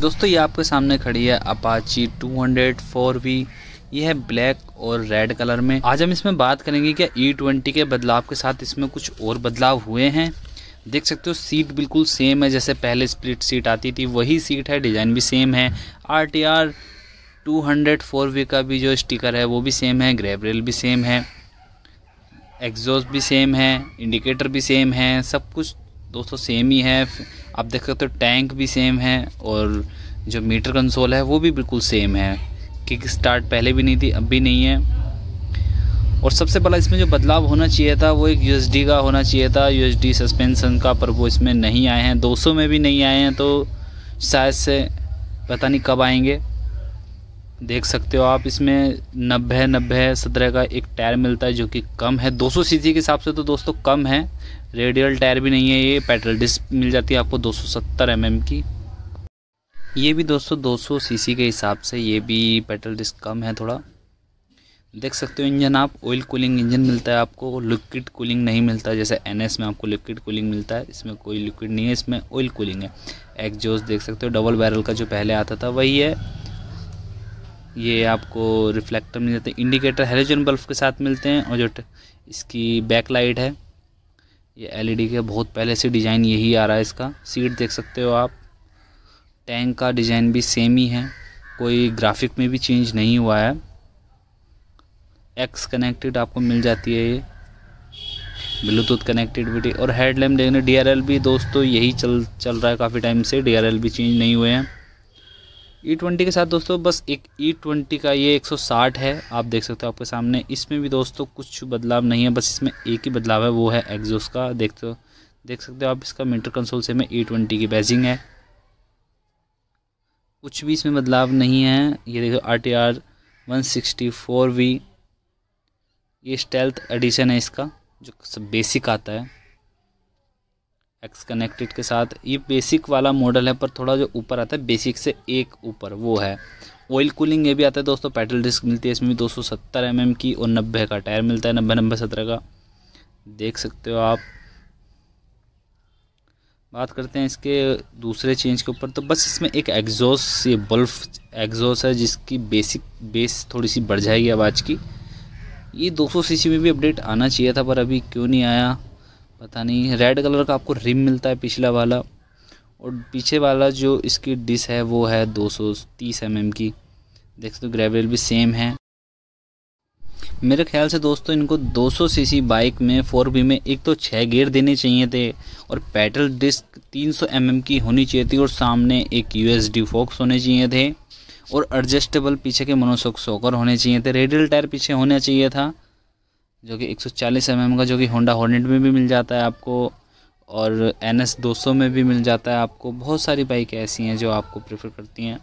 दोस्तों ये आपके सामने खड़ी है अपाची फोर वी ये है ब्लैक और रेड कलर में आज हम इसमें बात करेंगे क्या ई ट्वेंटी के बदलाव के साथ इसमें कुछ और बदलाव हुए हैं देख सकते हो सीट बिल्कुल सेम है जैसे पहले स्प्लिट सीट आती थी वही सीट है डिज़ाइन भी सेम है R T R two hundred four V का भी जो स्टिकर है वो भी सेम है ग्रेबरेल रेल भी सेम है एग्जॉस्ट भी सेम है इंडिकेटर भी सेम है सब कुछ दोस्तों सेम ही है आप देख सकते हो तो टैंक भी सेम है और जो मीटर कंसोल है वो भी बिल्कुल सेम है किक स्टार्ट पहले भी नहीं थी अब भी नहीं है और सबसे पहला इसमें जो बदलाव होना चाहिए था वो एक यू का होना चाहिए था यू सस्पेंसन का पर वो इसमें नहीं आए हैं 200 में भी नहीं आए हैं तो शायद से पता नहीं कब आएंगे देख सकते हो आप इसमें नब्बे नब्बे सत्रह का एक टायर मिलता है जो कि कम है 200 सी के हिसाब से तो दोस्तों कम है रेडियल टायर भी नहीं है ये पेट्रोल डिस्क मिल जाती है आपको 270 एमएम की ये भी दोस्तों 200 सी के हिसाब से ये भी पेट्रोल डिस्क कम है थोड़ा देख सकते हो इंजन आप ऑयल कूलिंग इंजन मिलता है आपको लिक्विड कूलिंग नहीं मिलता जैसे एन में आपको लिक्विड कूलिंग मिलता है इसमें कोई लिक्विड नहीं है इसमें ऑयल कूलिंग है एग्जॉस्ट देख सकते हो डबल बैरल का जो पहले आता था वही है ये आपको रिफ्लेक्टर मिल जाते हैं इंडिकेटर हेलोजन बल्ब के साथ मिलते हैं और जो इसकी बैक लाइट है ये एलईडी e के बहुत पहले से डिज़ाइन यही आ रहा है इसका सीट देख सकते हो आप टैंक का डिज़ाइन भी सेम ही है कोई ग्राफिक में भी चेंज नहीं हुआ है एक्स कनेक्टेड आपको मिल जाती है ये ब्लूटूथ कनेक्टिविटी और हेडलैम्प देखने डी आर भी दोस्तों यही चल चल रहा है काफ़ी टाइम से डी आर भी चेंज नहीं हुए हैं ई e ट्वेंटी के साथ दोस्तों बस एक ई e ट्वेंटी का ये 160 है आप देख सकते हो आपके सामने इसमें भी दोस्तों कुछ बदलाव नहीं है बस इसमें एक ही बदलाव है वो है एग्जोस का देखते हो देख सकते हो आप इसका मीटर कंसोल से में ई e ट्वेंटी की बैजिंग है कुछ भी इसमें बदलाव नहीं है ये देखो R T R one sixty four V ये स्टेल्थ एडिशन है इसका जो सब बेसिक आता है एक्स कनेक्टेड के साथ ये बेसिक वाला मॉडल है पर थोड़ा जो ऊपर आता है बेसिक से एक ऊपर वो है ऑयल कूलिंग ये भी आता है दोस्तों पेट्रोल डिस्क मिलती है इसमें भी दो सौ सत्तर एम mm एम की और नब्बे का टायर मिलता है नब्बे नब्बे सत्रह का देख सकते हो आप बात करते हैं इसके दूसरे चेंज के ऊपर तो बस इसमें एक एग्जॉस ये बल्ब एग्जॉस है जिसकी बेसिक बेस थोड़ी सी बढ़ जाएगी आवाज़ की ये 200 सीसी में भी अपडेट आना चाहिए था पर अभी क्यों नहीं आया पता नहीं रेड कलर का आपको रिम मिलता है पिछला वाला और पीछे वाला जो इसकी डिस है वो है 230 एम की देख सकते हो ग्रेवियल भी सेम है मेरे ख्याल से दोस्तों इनको 200 सीसी बाइक में फोर बी में एक तो छः गेयर देने चाहिए थे और पेटल डिस्क 300 सौ mm की होनी चाहिए थी और सामने एक यू एस डी फोक्स होने चाहिए थे और एडजस्टेबल पीछे के मोनोसोक सोकर होने चाहिए थे रेडियल टायर पीछे होना चाहिए था जो कि 140 mm का जो कि होंडा हॉर्नेट में भी मिल जाता है आपको और एन एस में भी मिल जाता है आपको बहुत सारी बाइक ऐसी हैं जो आपको प्रेफर करती हैं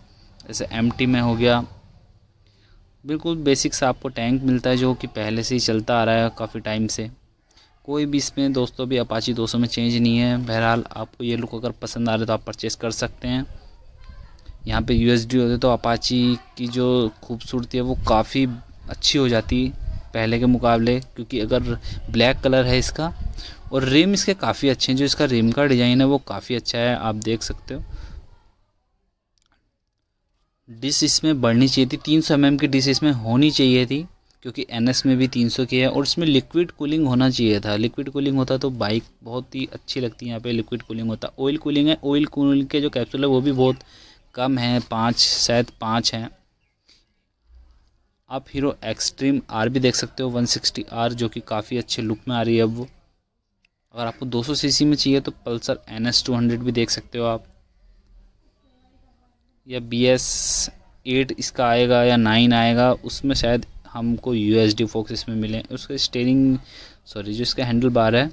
जैसे एम में हो गया बिल्कुल बेसिक सा आपको टैंक मिलता है जो कि पहले से ही चलता आ रहा है काफ़ी टाइम से कोई भी इसमें दोस्तों भी अपाची 200 में चेंज नहीं है बहरहाल आपको ये लुक अगर पसंद आ रहा है तो आप परचेज़ कर सकते हैं यहाँ पे यूएसडी होते तो अपाची की जो खूबसूरती है वो काफ़ी अच्छी हो जाती पहले के मुकाबले क्योंकि अगर ब्लैक कलर है इसका और रिम इसके काफ़ी अच्छे हैं जो इसका रिम का डिज़ाइन है वो काफ़ी अच्छा है आप देख सकते हो डिश इसमें बढ़नी चाहिए थी तीन सौ एम की डिश इसमें होनी चाहिए थी क्योंकि एन में भी तीन सौ की है और इसमें लिक्विड कूलिंग होना चाहिए था लिक्विड कूलिंग होता तो बाइक बहुत ही अच्छी लगती है यहाँ पे लिक्विड कूलिंग होता ऑयल कूलिंग है ऑयल कूलिंग के जो कैप्सूल है वो भी बहुत कम है पाँच शायद पाँच हैं आप हीरो एक्सट्रीम आर भी देख सकते हो सिक्सटी आर जो कि काफ़ी अच्छे लुक में आ रही है अब वो अगर आपको 200 सीसी में चाहिए तो Pulsar N S two hundred भी देख सकते हो आप या बी एस एट इसका आएगा या नाइन आएगा उसमें शायद हमको यू एस डी फोक्स इसमें मिले उसका स्टेयरिंग सॉरी जो इसका हैंडल बार है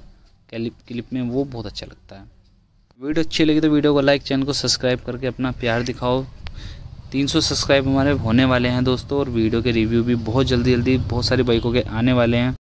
क्लिप क्लिप में वो बहुत अच्छा लगता है वीडियो अच्छी लगी तो वीडियो को लाइक चैनल को सब्सक्राइब करके अपना प्यार दिखाओ 300 सब्सक्राइब हमारे होने वाले हैं दोस्तों और वीडियो के रिव्यू भी बहुत जल्दी जल्दी बहुत सारी बाइकों के आने वाले हैं